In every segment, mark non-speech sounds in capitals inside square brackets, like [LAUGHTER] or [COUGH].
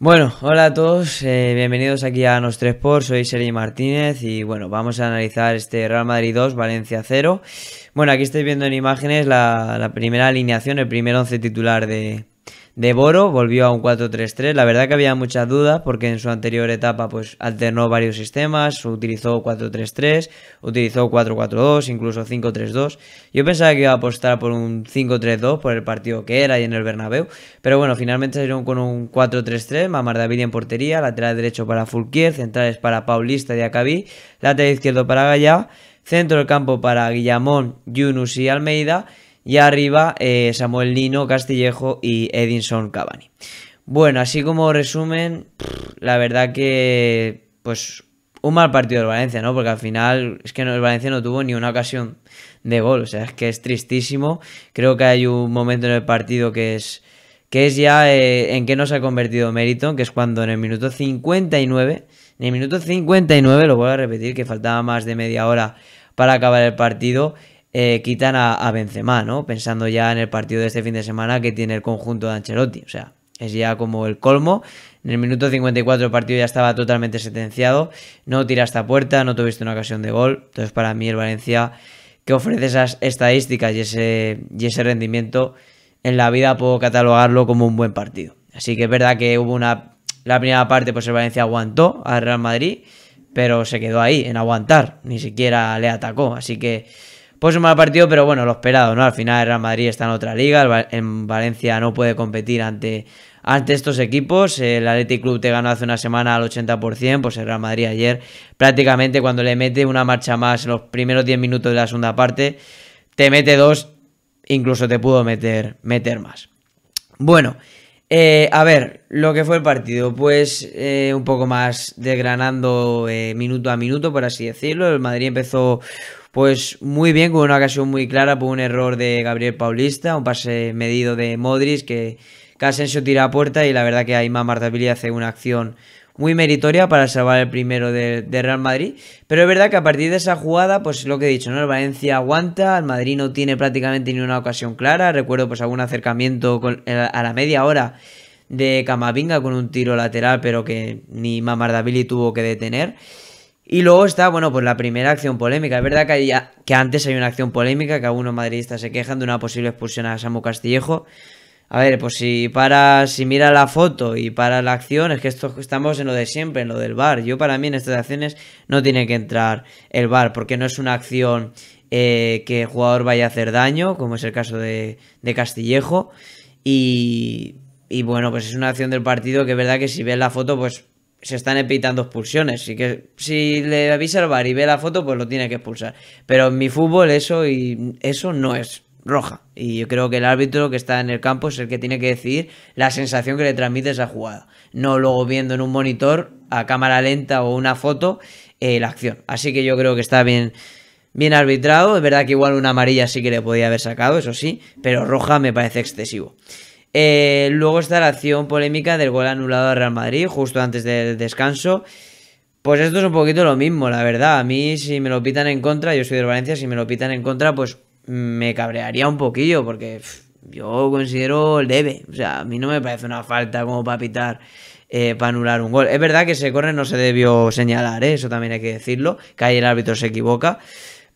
Bueno, hola a todos, eh, bienvenidos aquí a Sport, soy Sergi Martínez y bueno, vamos a analizar este Real Madrid 2, Valencia 0. Bueno, aquí estáis viendo en imágenes la, la primera alineación, el primer once titular de, de Boro volvió a un 4-3-3. La verdad que había muchas dudas porque en su anterior etapa pues alternó varios sistemas, utilizó 4-3-3, utilizó 4-4-2, incluso 5-3-2. Yo pensaba que iba a apostar por un 5-3-2 por el partido que era y en el Bernabéu, pero bueno, finalmente salieron con un 4-3-3, David en portería, lateral derecho para Fulquier, centrales para Paulista y Acabí, lateral izquierdo para Gallá, centro del campo para Guillamón, Yunus y Almeida y arriba eh, Samuel Nino, Castillejo y Edinson Cavani. Bueno, así como resumen, la verdad que pues un mal partido del Valencia, ¿no? Porque al final es que el Valencia no tuvo ni una ocasión de gol, o sea, es que es tristísimo. Creo que hay un momento en el partido que es que es ya eh, en que nos ha convertido mérito. que es cuando en el minuto 59, en el minuto 59, lo voy a repetir, que faltaba más de media hora para acabar el partido, eh, quitan a, Benzema, ¿no? Pensando ya en el partido de este fin de semana que tiene el conjunto de Ancelotti. O sea, es ya como el colmo. En el minuto 54 el partido ya estaba totalmente sentenciado. No tiraste a puerta, no tuviste una ocasión de gol. Entonces, para mí, el Valencia que ofrece esas estadísticas y ese, y ese rendimiento, en la vida puedo catalogarlo como un buen partido. Así que es verdad que hubo una. La primera parte, pues el Valencia aguantó al Real Madrid, pero se quedó ahí, en aguantar. Ni siquiera le atacó. Así que pues un mal partido, pero bueno, lo esperado, ¿no? Al final el Real Madrid está en otra liga, en Valencia no puede competir ante, ante estos equipos. El Athletic Club te ganó hace una semana al 80%, pues el Real Madrid ayer prácticamente cuando le mete una marcha más en los primeros 10 minutos de la segunda parte, te mete dos, incluso te pudo meter, meter más. Bueno, eh, a ver, lo que fue el partido, pues eh, un poco más desgranando eh, minuto a minuto, por así decirlo. El Madrid empezó pues muy bien, con una ocasión muy clara por un error de Gabriel Paulista, un pase medido de Modric que Casensio tira a puerta y la verdad que ahí Mamardavili hace una acción muy meritoria para salvar el primero de, Real Madrid. Pero es verdad que a partir de esa jugada, pues lo que he dicho, ¿no? Valencia aguanta, el Madrid no tiene prácticamente ni una ocasión clara. Recuerdo pues algún acercamiento eh, a la media hora de Camavinga con un tiro lateral, pero que ni Mamardavili tuvo que detener. Y luego está, bueno, pues la primera acción polémica. Es verdad que, que antes hay una acción polémica, que algunos madridistas se quejan de una posible expulsión a Samu Castillejo. A ver, pues si para, si mira la foto y para la acción, es que esto, estamos en lo de siempre, en lo del bar. Yo para mí en estas acciones no tiene que entrar el bar, porque no es una acción eh, que el jugador vaya a hacer daño, como es el caso de, de Castillejo. Y, y bueno, pues es una acción del partido que es verdad que si ves la foto, pues se están evitando expulsiones. Así que si le avisa el bar y ve la foto, pues lo tiene que expulsar. Pero en mi fútbol eso y eso no es roja. Y yo creo que el árbitro que está en el campo es el que tiene que decidir la sensación que le transmite esa jugada. No luego viendo en un monitor a cámara lenta o una foto eh, la acción. Así que yo creo que está bien, bien arbitrado. Es verdad que igual una amarilla sí que le podía haber sacado, eso sí. Pero roja me parece excesivo. Eh, luego está la acción polémica del gol anulado a Real Madrid justo antes del descanso. Pues esto es un poquito lo mismo, la verdad. A mí si me lo pitan en contra, yo soy de Valencia, si me lo pitan en contra, pues mm, me cabrearía un poquillo porque yo considero debe O sea, a mí no me parece una falta como para pitar. Eh, para anular un gol. Es verdad que ese corre no se debió señalar, ¿eh? eso también hay que decirlo, que ahí el árbitro se equivoca.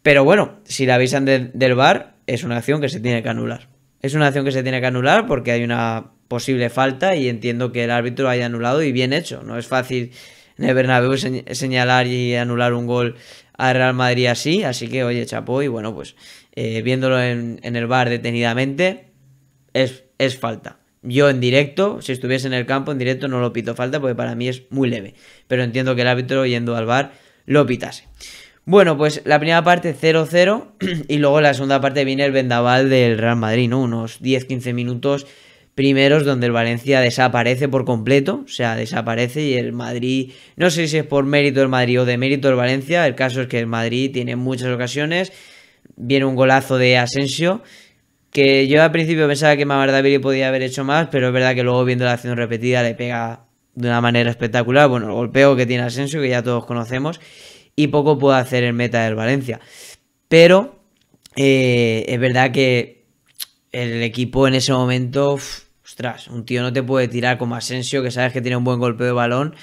Pero bueno, si la avisan del Bar es una acción que se tiene que anular. Es una acción que se tiene que anular porque hay una posible falta y entiendo que el árbitro haya anulado y bien hecho. No es fácil en señalar y anular un gol a Real Madrid así, así que oye, chapó y bueno, pues eh, viéndolo en, el bar detenidamente, es, es falta. Yo en directo, si estuviese en el campo en directo, no lo pito falta porque para mí es muy leve. Pero entiendo que el árbitro yendo al bar lo pitase. Bueno, pues la primera parte 0-0 [CLEARS THROAT] y luego la segunda parte viene el vendaval del Real Madrid, ¿no? Unos 10-15 minutos primeros donde el Valencia desaparece por completo, o sea, desaparece y el Madrid, no sé si es por mérito del Madrid o de mérito del Valencia, el caso es que el Madrid tiene muchas ocasiones, viene un golazo de Asensio, que yo al principio pensaba que Mamardaviri podía haber hecho más, pero es verdad que luego viendo la acción repetida le pega de una manera espectacular, bueno, el golpeo que tiene Asensio, que ya todos conocemos, y poco puede hacer el meta del Valencia. Pero eh, es verdad que el equipo en ese momento, ostras, un tío no te puede tirar como Asensio, que sabes que tiene un buen golpe de balón,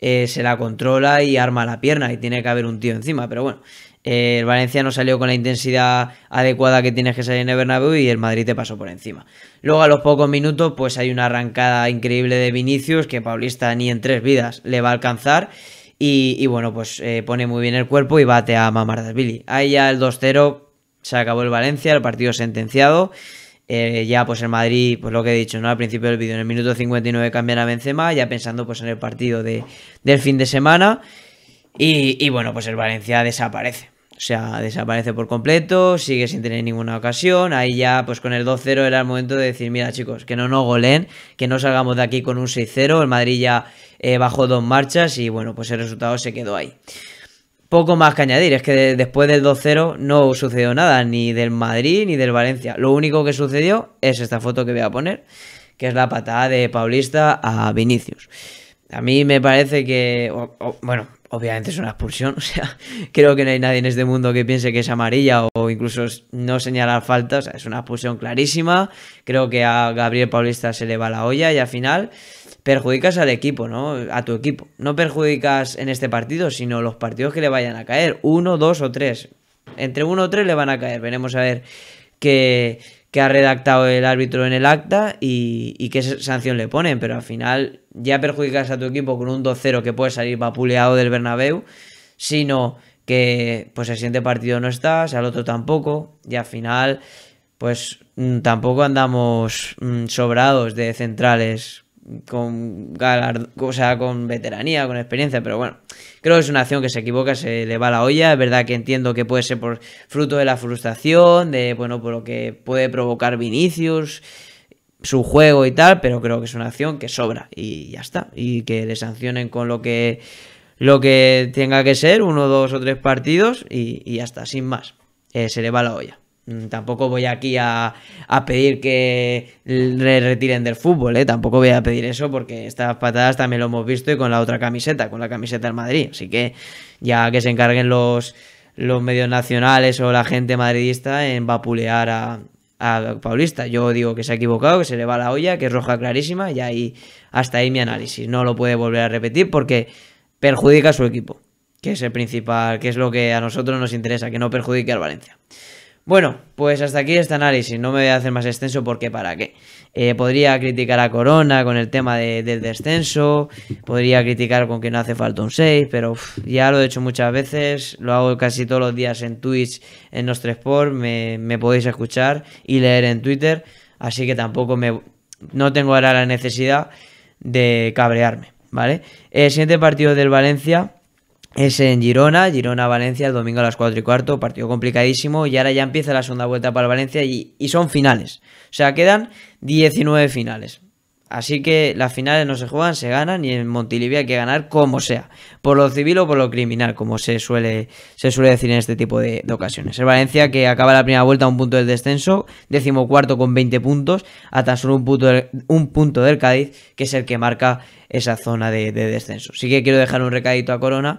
eh, se la controla y arma la pierna y tiene que haber un tío encima. Pero bueno, eh, el Valencia no salió con la intensidad adecuada que tienes que salir en el Bernabéu y el Madrid te pasó por encima. Luego a los pocos minutos pues hay una arrancada increíble de Vinicius que Paulista ni en tres vidas le va a alcanzar y, bueno, pues eh, pone muy bien el cuerpo y bate a Billy Ahí ya el 2-0 se acabó el Valencia, el partido sentenciado. Eh, ya pues el Madrid, pues lo que he dicho, ¿no? Al principio del vídeo, en el minuto 59 cambian a Benzema, ya pensando pues en el partido del fin de semana. y bueno, pues el Valencia desaparece. O sea, desaparece por completo, sigue sin tener ninguna ocasión. Ahí ya, pues con el 2-0 era el momento de decir, mira chicos, que no nos goleen, que no salgamos de aquí con un 6-0. El Madrid ya eh, bajó dos marchas y bueno, pues el resultado se quedó ahí. Poco más que añadir, es que después del 2-0 no sucedió nada, ni del Madrid ni del Valencia. Lo único que sucedió es esta foto que voy a poner, que es la patada de Paulista a Vinicius. A mí me parece que, bueno, obviamente es una expulsión, [LAUGHS] o sea, creo que no hay nadie en este mundo que piense que es amarilla o incluso no señalar faltas, o sea, es una expulsión clarísima, creo que a Gabriel Paulista se le va la olla y al final perjudicas al equipo, ¿no? A tu equipo, no perjudicas en este partido, sino los partidos que le vayan a caer, uno, dos o tres, entre uno o tres le van a caer, veremos a ver qué que ha redactado el árbitro en el acta y, qué sanción le ponen. Pero al final ya perjudicas a tu equipo con un 2-0 que puede salir vapuleado del Bernabéu, sino que pues el siguiente partido no estás, al otro tampoco, y al final pues mm, tampoco andamos mm, sobrados de centrales con o sea, con veteranía, con experiencia, pero bueno, creo que es una acción que se equivoca, se le va la olla, es verdad que entiendo que puede ser por fruto de la frustración, de bueno, por lo que puede provocar Vinicius, su juego y tal, pero creo que es una acción que sobra y ya está, y que le sancionen con lo que lo que tenga que ser, uno, dos o tres partidos y, ya está, sin más, eh, se le va la olla. Mm, tampoco voy aquí a, pedir que le retiren del fútbol, ¿eh? Tampoco voy a pedir eso porque estas patadas también lo hemos visto y con la otra camiseta, con la camiseta del Madrid. Así que ya que se encarguen los, los medios nacionales o la gente madridista en vapulear a, a Paulista. Yo digo que se ha equivocado, que se le va la olla, que es roja clarísima y ahí hasta ahí mi análisis. No lo puede volver a repetir porque perjudica a su equipo, que es el principal, que es lo que a nosotros nos interesa, que no perjudique al Valencia. Bueno, pues hasta aquí este análisis. No me voy a hacer más extenso porque para qué. Eh, podría criticar a Corona con el tema del descenso. Podría criticar con que no hace falta un 6. Pero ya lo he hecho muchas veces. Lo hago casi todos los días en Twitch, en Nostra Sport. Me, me podéis escuchar y leer en Twitter. Así que tampoco me. No tengo ahora la necesidad de cabrearme. ¿Vale? Eh, siguiente partido del Valencia es en Girona, Girona-Valencia, el domingo a las 4 y cuarto, partido complicadísimo, y ahora ya empieza la segunda vuelta para el Valencia y, y, son finales. O sea, quedan 19 finales. Así que las finales no se juegan, se ganan y en Montilivia hay que ganar como sea, por lo civil o por lo criminal, como se suele, se suele decir en este tipo de, ocasiones. El Valencia que acaba la primera vuelta a un punto del descenso, cuarto con 20 puntos, a tan solo un punto, del, un punto del Cádiz, que es el que marca esa zona de, descenso. Así que quiero dejar un recadito a Corona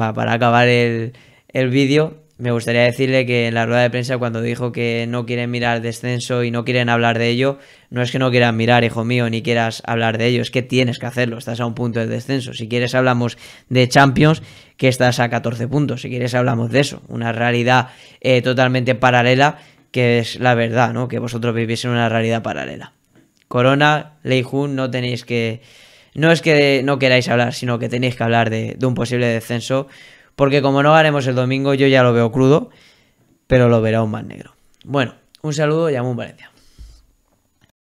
va, para acabar el, el vídeo me gustaría decirle que en la rueda de prensa cuando dijo que no quieren mirar descenso y no quieren hablar de ello, no es que no quieran mirar, hijo mío, ni quieras hablar de ello, es que tienes que hacerlo, estás a un punto de descenso. Si quieres hablamos de Champions, que estás a 14 puntos, si quieres hablamos de eso, una realidad eh, totalmente paralela, que es la verdad, ¿no? Que vosotros vivís en una realidad paralela. Corona, Jun, no tenéis que... No es que no queráis hablar, sino que tenéis que hablar de un posible descenso porque como no haremos el domingo, yo ya lo veo crudo, pero lo verá un más negro. Bueno, un saludo y a Valencia.